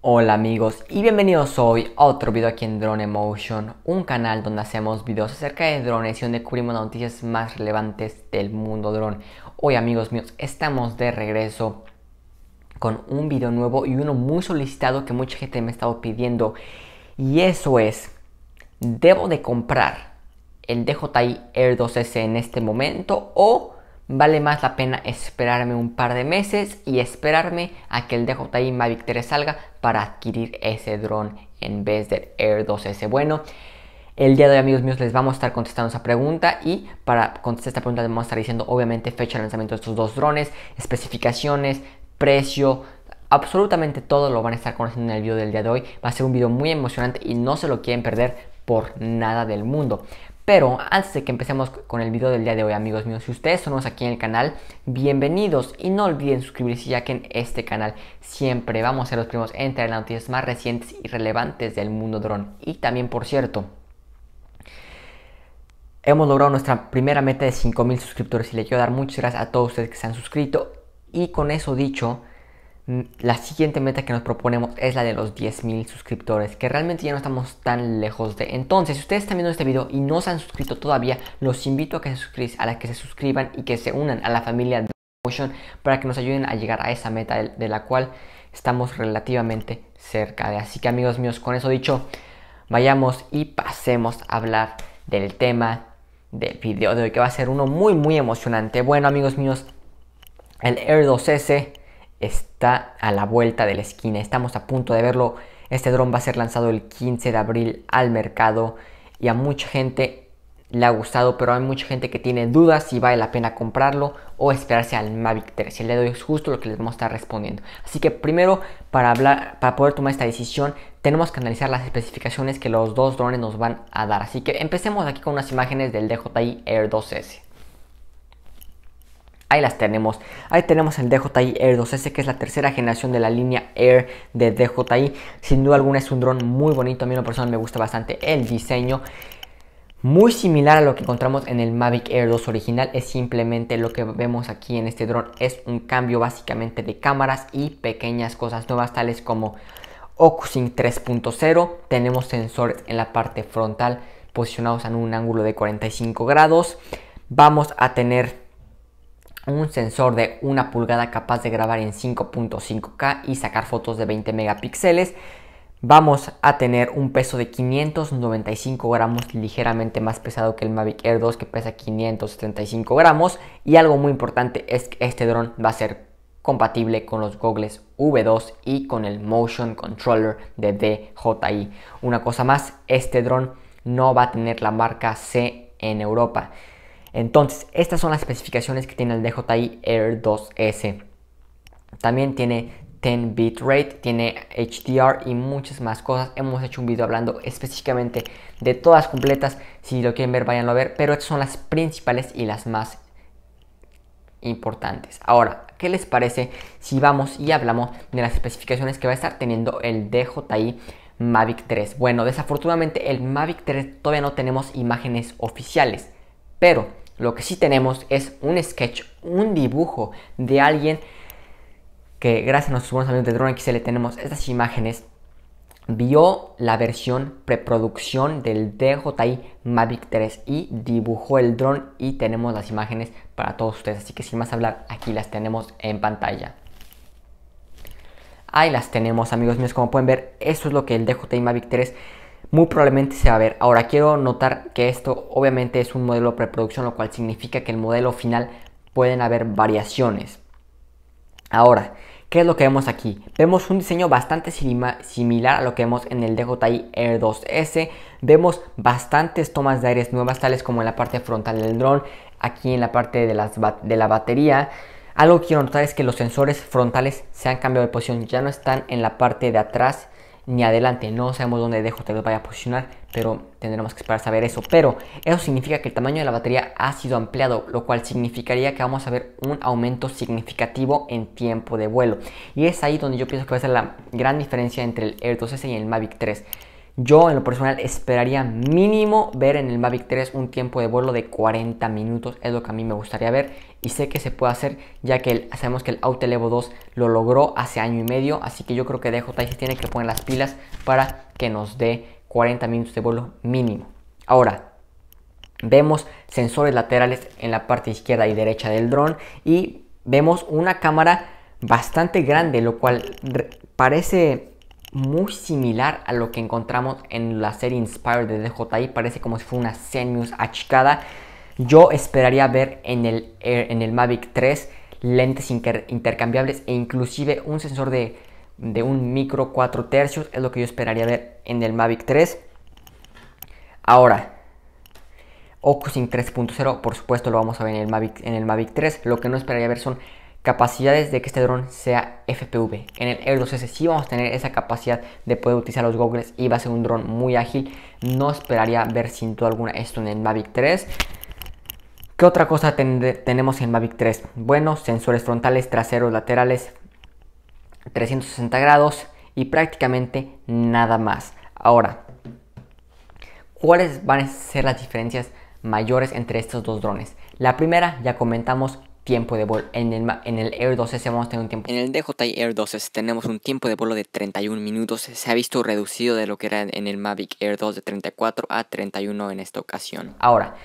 Hola amigos y bienvenidos hoy a otro video aquí en Drone Emotion, un canal donde hacemos videos acerca de drones y donde cubrimos las noticias más relevantes del mundo dron. Hoy amigos míos, estamos de regreso con un video nuevo y uno muy solicitado que mucha gente me ha estado pidiendo y eso es, ¿debo de comprar el DJI Air 2S en este momento o vale más la pena esperarme un par de meses y esperarme a que el DJI Mavic 3 salga para adquirir ese dron en vez del Air 2S. Bueno, el día de hoy, amigos míos, les vamos a estar contestando esa pregunta y para contestar esta pregunta les vamos a estar diciendo obviamente fecha de lanzamiento de estos dos drones, especificaciones, precio, absolutamente todo lo van a estar conociendo en el video del día de hoy. Va a ser un video muy emocionante y no se lo quieren perder por nada del mundo. Pero antes de que empecemos con el video del día de hoy, amigos míos, si ustedes son nuevos aquí en el canal, bienvenidos y no olviden suscribirse ya que en este canal siempre vamos a ser los primeros en traer las noticias más recientes y relevantes del mundo dron. Y también, por cierto, hemos logrado nuestra primera meta de 5000 suscriptores y le quiero dar muchas gracias a todos ustedes que se han suscrito. Y con eso dicho, Mm, la siguiente meta que nos proponemos es la de los 10.000 suscriptores, que realmente ya no estamos tan lejos de. Entonces, si ustedes están viendo este video y no se han suscrito todavía, los invito a que se, suscriban y que se unan a la familia de Motion para que nos ayuden a llegar a esa meta de, la cual estamos relativamente cerca de. Así que amigos míos, con eso dicho, vayamos y pasemos a hablar del tema del video de hoy, que va a ser uno muy, muy emocionante. Bueno, amigos míos, el Air 2S está a la vuelta de la esquina. Estamos a punto de verlo. Este dron va a ser lanzado el 15 de abril al mercado y a mucha gente le ha gustado, pero hay mucha gente que tiene dudas si vale la pena comprarlo o esperarse al Mavic 3. Si le doy justo lo que les vamos a estar respondiendo. Así que primero, para, hablar, para poder tomar esta decisión, tenemos que analizar las especificaciones que los dos drones nos van a dar. Así que empecemos aquí con unas imágenes del DJI Air 2S. Ahí las tenemos. Ahí tenemos el DJI Air 2S, que es la tercera generación de la línea Air de DJI. Sin duda alguna es un dron muy bonito. A mí en lo me gusta bastante el diseño. Muy similar a lo que encontramos en el Mavic Air 2 original, es simplemente lo que vemos aquí en este dron, es un cambio básicamente de cámaras y pequeñas cosas nuevas tales como OcuSync 3.0, tenemos sensores en la parte frontal posicionados en un ángulo de 45 grados, vamos a tener un sensor de una pulgada capaz de grabar en 5.5K y sacar fotos de 20 megapíxeles. Vamos a tener un peso de 595 gramos, ligeramente más pesado que el Mavic Air 2 que pesa 575 gramos. Y algo muy importante es que este dron va a ser compatible con los gogles V2 y con el Motion Controller de DJI. Una cosa más, este dron no va a tener la marca C en Europa. Entonces, estas son las especificaciones que tiene el DJI Air 2S. También tiene 10 bit rate, tiene HDR y muchas más cosas. Hemos hecho un video hablando específicamente de todas completas. Si lo quieren ver, vayan a ver. Pero estas son las principales y las más importantes. Ahora, ¿qué les parece si vamos y hablamos de las especificaciones que va a estar teniendo el DJI Mavic 3? Bueno, desafortunadamente el Mavic 3 todavía no tenemos imágenes oficiales, pero lo que sí tenemos es un sketch, un dibujo de alguien que gracias a nuestros buenos amigos de Drone XL tenemos estas imágenes. Vio la versión preproducción del DJI Mavic 3 y dibujó el dron y tenemos las imágenes para todos ustedes. Así que sin más hablar, aquí las tenemos en pantalla. Ahí las tenemos amigos míos, como pueden ver, esto es lo que el DJI Mavic 3 muy probablemente se va a ver. Ahora quiero notar que esto obviamente es un modelo preproducción, lo cual significa que el modelo final pueden haber variaciones. Ahora, ¿qué es lo que vemos aquí? Vemos un diseño bastante similar a lo que vemos en el DJI Air 2S. Vemos bastantes tomas de aires nuevas, tales como en la parte frontal del dron, aquí en la parte de, de la batería. Algo que quiero notar es que los sensores frontales se han cambiado de posición, ya no están en la parte de atrás, ni adelante. No sabemos dónde dejo te vaya a posicionar, pero tendremos que esperar a saber eso. Pero eso significa que el tamaño de la batería ha sido ampliado, lo cual significaría que vamos a ver un aumento significativo en tiempo de vuelo. Y es ahí donde yo pienso que va a ser la gran diferencia entre el Air 2S y el Mavic 3. Yo en lo personal esperaría mínimo ver en el Mavic 3 un tiempo de vuelo de 40 minutos, es lo que a mí me gustaría ver y sé que se puede hacer ya que sabemos que el Auto Evo 2 lo logró hace año y medio, así que yo creo que DJI tiene que poner las pilas para que nos dé 40 minutos de vuelo mínimo. Ahora, vemos sensores laterales en la parte izquierda y derecha del dron y vemos una cámara bastante grande, lo cual parece muy similar a lo que encontramos en la serie Inspire de DJI. Parece como si fuera una Zenmuse achicada. Yo esperaría ver en el, eh, en el Mavic 3 lentes intercambiables e inclusive un sensor de, de un micro 4 tercios. Es lo que yo esperaría ver en el Mavic 3. Ahora, OcuSync 3.0, por supuesto lo vamos a ver en el Mavic, en el Mavic 3. Lo que no esperaría ver son capacidades de que este dron sea FPV. En el Air 2S sí vamos a tener esa capacidad de poder utilizar los goggles y va a ser un dron muy ágil. No esperaría ver sin duda alguna esto en el Mavic 3. ¿Qué otra cosa tenemos en el Mavic 3? Bueno, sensores frontales, traseros, laterales, 360 grados y prácticamente nada más. Ahora, ¿cuáles van a ser las diferencias mayores entre estos dos drones? La primera, ya comentamos, tiempo de vuelo. En el, en el Air 12 vamos a tener un tiempo. En el DJI Air 12 tenemos un tiempo de vuelo de 31 minutos. Se ha visto reducido de lo que era en el Mavic Air 2 de 34 a 31 en esta ocasión. Ahora,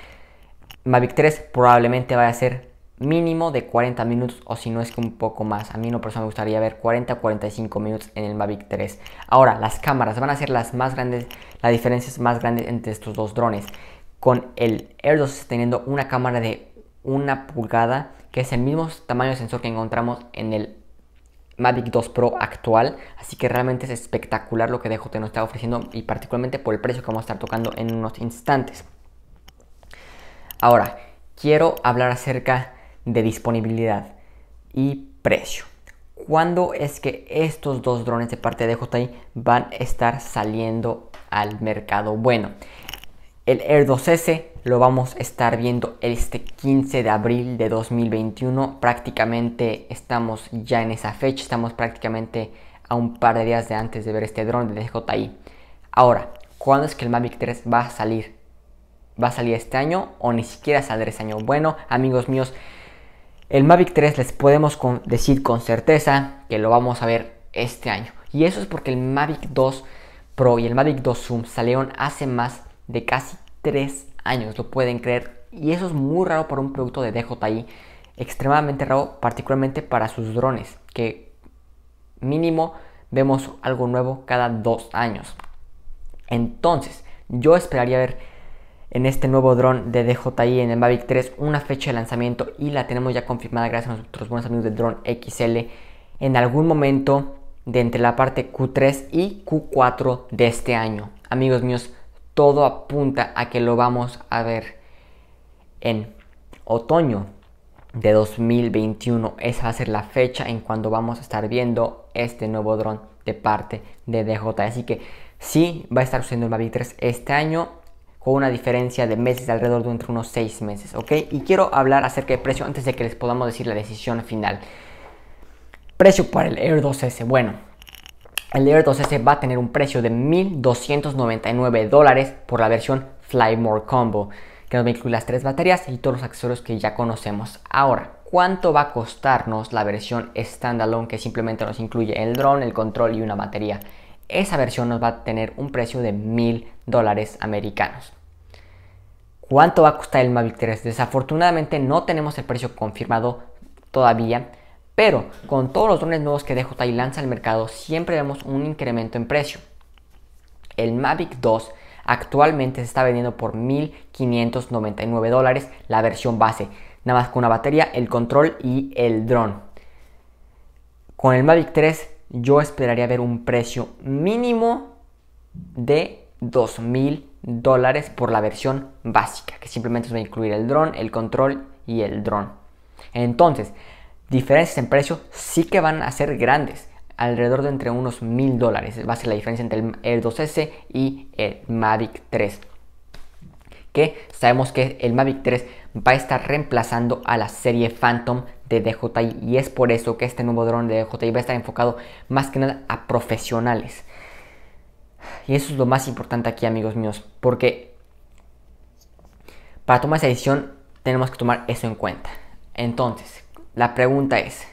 Mavic 3 probablemente vaya a ser mínimo de 40 minutos o si no es que un poco más. A mí en lo me gustaría ver 40 45 minutos en el Mavic 3. Ahora, las cámaras van a ser las más grandes, las diferencias más grandes entre estos dos drones. Con el Air 2 teniendo una cámara de una pulgada que es el mismo tamaño de sensor que encontramos en el Mavic 2 Pro actual, así que realmente es espectacular lo que DJI nos está ofreciendo y particularmente por el precio que vamos a estar tocando en unos instantes. Ahora, quiero hablar acerca de disponibilidad y precio. ¿Cuándo es que estos dos drones de parte de DJI van a estar saliendo al mercado? Bueno, el Air 2S lo vamos a estar viendo este 15 de abril de 2021. Prácticamente estamos ya en esa fecha, estamos prácticamente a un par de días de antes de ver este dron de DJI. Ahora, ¿cuándo es que el Mavic 3 va a salir? ¿Va a salir este año o ni siquiera saldrá este año? Bueno, amigos míos, el Mavic 3 les podemos decir con certeza que lo vamos a ver este año. Y eso es porque el Mavic 2 Pro y el Mavic 2 Zoom salieron hace más de casi 3 años, lo pueden creer. Y eso es muy raro para un producto de DJI, extremadamente raro, particularmente para sus drones, que mínimo vemos algo nuevo cada dos años. Entonces, yo esperaría ver en este nuevo dron de DJI en el Mavic 3 una fecha de lanzamiento y la tenemos ya confirmada gracias a nuestros buenos amigos de Drone XL en algún momento de entre la parte Q3 y Q4 de este año. Amigos míos, todo apunta a que lo vamos a ver en otoño de 2021. Esa va a ser la fecha en cuando vamos a estar viendo este nuevo dron de parte de DJ. Así que sí va a estar usando el Mavic 3 este año con una diferencia de meses, alrededor de entre unos 6 meses, ¿ok? Y quiero hablar acerca de precio antes de que les podamos decir la decisión final. Precio para el Air 2S. Bueno, el Air 2S va a tener un precio de 1.299 dólares por la versión Fly More Combo, que nos va a incluir las tres baterías y todos los accesorios que ya conocemos ahora. ¿Cuánto va a costarnos la versión standalone que simplemente nos incluye el drone, el control y una batería? Esa versión nos va a tener un precio de 1.000 dólares americanos. ¿Cuánto va a costar el Mavic 3? Desafortunadamente no tenemos el precio confirmado todavía, pero con todos los drones nuevos que dejo lanza al mercado siempre vemos un incremento en precio. El Mavic 2 actualmente se está vendiendo por 1.599 dólares la versión base, nada más con una batería, el control y el dron. Con el Mavic 3 yo esperaría ver un precio mínimo de 2.000 dólares por la versión básica, que simplemente va a incluir el dron, el control y el dron. Entonces, diferencias en precio sí que van a ser grandes, alrededor de entre unos mil dólares. Va a ser la diferencia entre el 2S y el Mavic 3. Que sabemos que el Mavic 3 va a estar reemplazando a la serie Phantom de DJI y es por eso que este nuevo dron de DJI va a estar enfocado más que nada a profesionales. Y eso es lo más importante aquí, amigos míos, porque para tomar esa decisión tenemos que tomar eso en cuenta. Entonces, la pregunta es,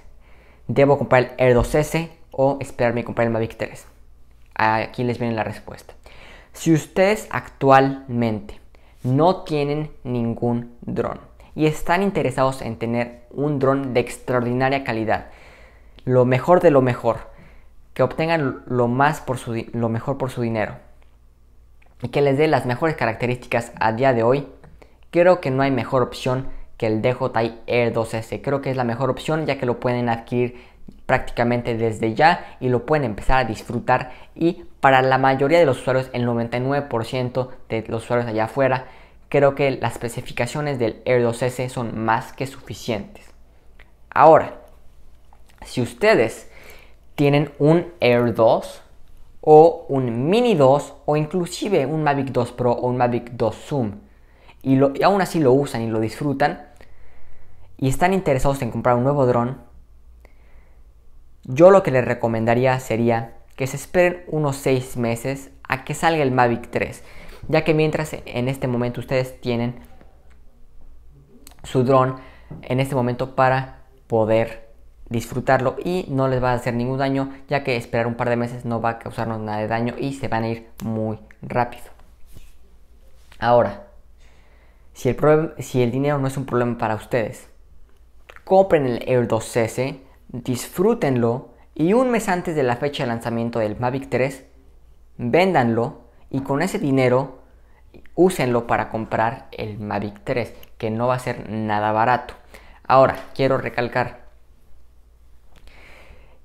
¿debo comprar el Air 2S o esperarme comprar el Mavic 3? Aquí les viene la respuesta. Si ustedes actualmente no tienen ningún dron y están interesados en tener un dron de extraordinaria calidad, lo mejor de lo mejor, que obtengan lo, más por lo mejor por su dinero y que les dé las mejores características a día de hoy, creo que no hay mejor opción que el DJI Air 2S. Creo que es la mejor opción ya que lo pueden adquirir prácticamente desde ya y lo pueden empezar a disfrutar y para la mayoría de los usuarios, el 99% de los usuarios allá afuera, creo que las especificaciones del Air 2S son más que suficientes. Ahora, si ustedes tienen un Air 2 o un Mini 2 o inclusive un Mavic 2 Pro o un Mavic 2 Zoom y, y aún así lo usan y lo disfrutan, y están interesados en comprar un nuevo dron, yo lo que les recomendaría sería que se esperen unos 6 meses a que salga el Mavic 3, ya que mientras en este momento ustedes tienen su dron en este momento para poder disfrutarlo y no les va a hacer ningún daño, ya que esperar un par de meses no va a causarnos nada de daño y se van a ir muy rápido. Ahora, si el, si el dinero no es un problema para ustedes, compren el Air 2S, disfrútenlo y un mes antes de la fecha de lanzamiento del Mavic 3, véndanlo y con ese dinero úsenlo para comprar el Mavic 3, que no va a ser nada barato. Ahora, quiero recalcar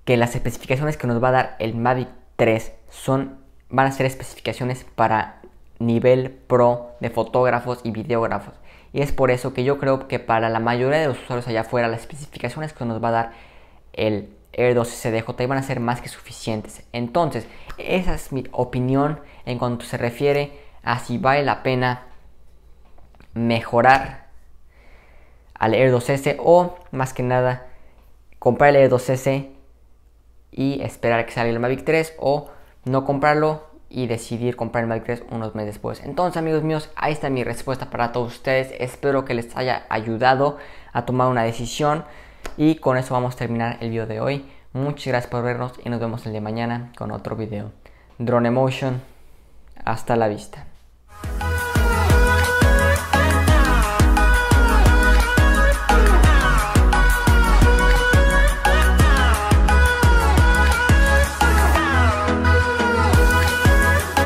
que las especificaciones que nos va a dar el Mavic 3 son, van a ser especificaciones para nivel pro de fotógrafos y videógrafos. Y es por eso que yo creo que para la mayoría de los usuarios allá afuera, las especificaciones que nos va a dar el Air 2 CDJ van a ser más que suficientes. Entonces, esa es mi opinión en cuanto se refiere a si vale la pena mejorar al Air 2S o más que nada comprar el Air 2S y esperar a que salga el Mavic 3 o no comprarlo y decidir comprar el 3 unos meses después. Entonces amigos míos, ahí está mi respuesta para todos ustedes. Espero que les haya ayudado a tomar una decisión. Y con eso vamos a terminar el video de hoy. Muchas gracias por vernos y nos vemos el de mañana con otro video. Drone Emotion, hasta la vista.